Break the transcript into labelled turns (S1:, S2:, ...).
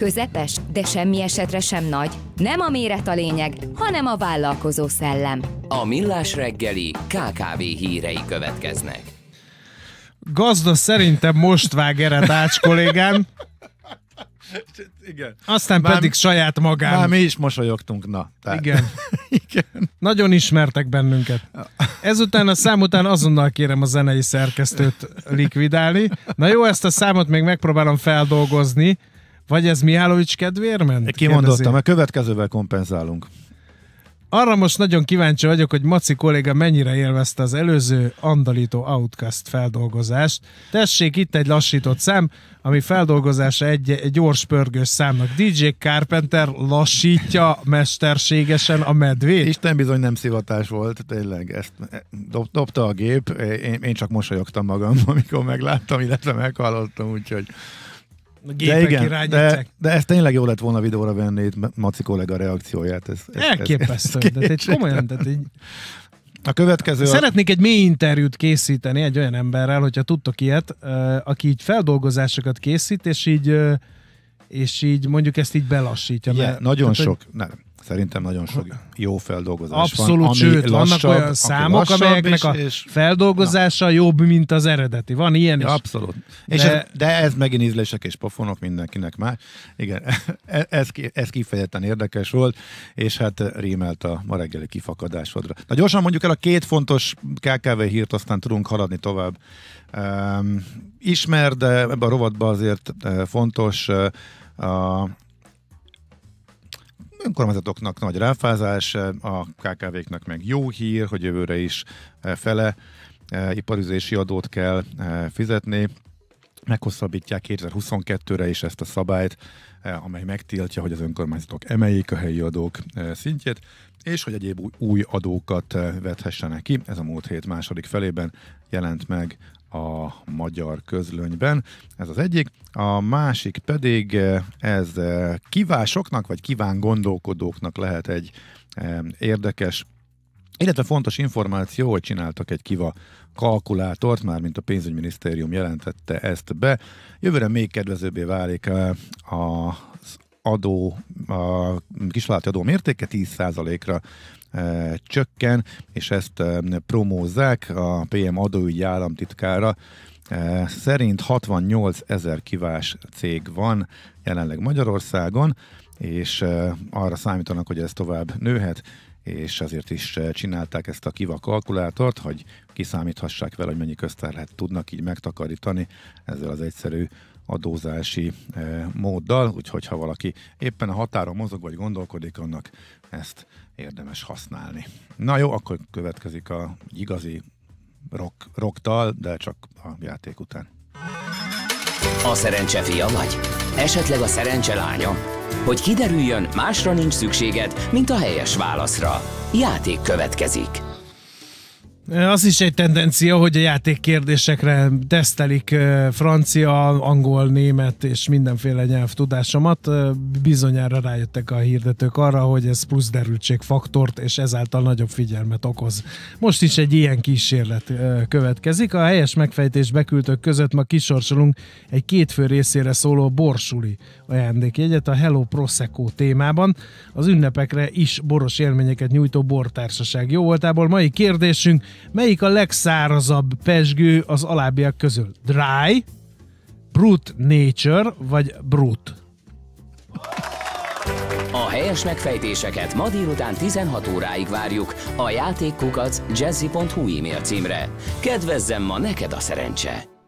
S1: Közepes, de semmi esetre sem nagy. Nem a méret a lényeg, hanem a vállalkozó
S2: szellem. A Millás reggeli KKV hírei következnek.
S1: Gazda szerintem most vág eret Ács kollégám.
S2: Igen. Aztán már, pedig saját magán. Már mi is mosolyogtunk, na. Tehát. Igen.
S1: Igen. Nagyon ismertek bennünket. Ezután a szám után azonnal kérem a zenei szerkesztőt likvidálni. Na jó, ezt a számot még megpróbálom feldolgozni, vagy ez Mihálovics kedvéért ment? Kimondottam, a
S2: következővel kompenzálunk.
S1: Arra most nagyon kíváncsi vagyok, hogy Maci kolléga mennyire élvezte az előző Andalító Outcast feldolgozást. Tessék itt egy lassított szám, ami feldolgozása egy, egy gyors pörgős számnak. DJ Carpenter lassítja mesterségesen a medvét.
S2: Isten bizony nem szivatás volt, tényleg. Ezt e, dob, dobta a gép, én, én csak mosolyogtam magam, amikor megláttam, illetve meghallottam, úgyhogy a de igen, de, de ezt tényleg jó lett volna videóra venni itt Maci kollega reakcióját. Ez, ez, Elképesztő. Ez, ez, tehát egy komolyan, tehát így... A következő... Szeretnék
S1: egy mély interjút készíteni egy olyan emberrel, hogyha tudtok ilyet, aki így feldolgozásokat készít, és így és így mondjuk ezt így belassítja. Yeah, mert, nagyon tehát, sok.
S2: Hogy... Nem. Szerintem nagyon sok jó feldolgozás Abszolút, van. Abszolút, sőt, lassabb, vannak olyan számok, lassabb, amelyeknek és, a és,
S1: feldolgozása na. jobb, mint az eredeti.
S2: Van ilyen ja, is. Abszolút. De, és ez, de ez megint ízlések és pofonok mindenkinek már. Igen, e- ez, ez kifejezetten érdekes volt, és hát rímelt a ma reggeli kifakadásodra. Na gyorsan mondjuk el a két fontos KKV hírt, aztán tudunk haladni tovább. Um, ismer, de ebben a rovatban azért eh, fontos uh, a önkormányzatoknak nagy ráfázás, a KKV-knak meg jó hír, hogy jövőre is e, fele e, iparüzési adót kell e, fizetni, meghosszabbítják 2022-re is ezt a szabályt, eh, amely megtiltja, hogy az önkormányzatok emeljék a helyi adók eh, szintjét, és hogy egyéb új adókat eh, vethessenek ki. Ez a múlt hét második felében jelent meg a magyar közlönyben. Ez az egyik. A másik pedig ez kívásoknak, vagy kíván gondolkodóknak lehet egy érdekes illetve fontos információ, hogy csináltak egy kiva kalkulátort, már mint a pénzügyminisztérium jelentette ezt be. Jövőre még kedvezőbbé válik eh, az adó, a kisvállalati adó mértéke 10%-ra e, eh, csökken, és ezt e, promózzák a PM adóügyi államtitkára. E, szerint 68 ezer kivás cég van jelenleg Magyarországon, és arra számítanak, hogy ez tovább nőhet, és azért is eh, csinálták ezt a kiva kalkulátort, hogy kiszámíthassák vele, hogy mennyi köztárhát tudnak így megtakarítani ezzel az egyszerű adózási eh, móddal, úgyhogy ha valaki éppen a határon mozog vagy gondolkodik, annak ezt érdemes használni. Na jó, akkor következik a igazi rock, rocktal, de csak a játék után. A szerencse fia vagy? Esetleg a szerencse lánya? Hogy kiderüljön, másra nincs szükséged, mint a helyes válaszra. Játék következik.
S1: Az is egy tendencia, hogy a játék kérdésekre tesztelik francia, angol, német és mindenféle nyelvtudásomat. Bizonyára rájöttek a hirdetők arra, hogy ez plusz derültségfaktort és ezáltal nagyobb figyelmet okoz. Most is egy ilyen kísérlet következik. A helyes megfejtés beküldtök között ma kisorsolunk egy kétfő részére szóló borsuli ajándékjegyet a Hello Prosecco témában. Az ünnepekre is boros élményeket nyújtó bortársaság jó voltából. Mai kérdésünk Melyik a legszárazabb pesgő az alábbiak közül? Dry, Brut Nature vagy Brut?
S2: A helyes megfejtéseket ma délután 16 óráig várjuk a játékkukac jazzy.hu e-mail címre. Kedvezzem ma neked a szerencse!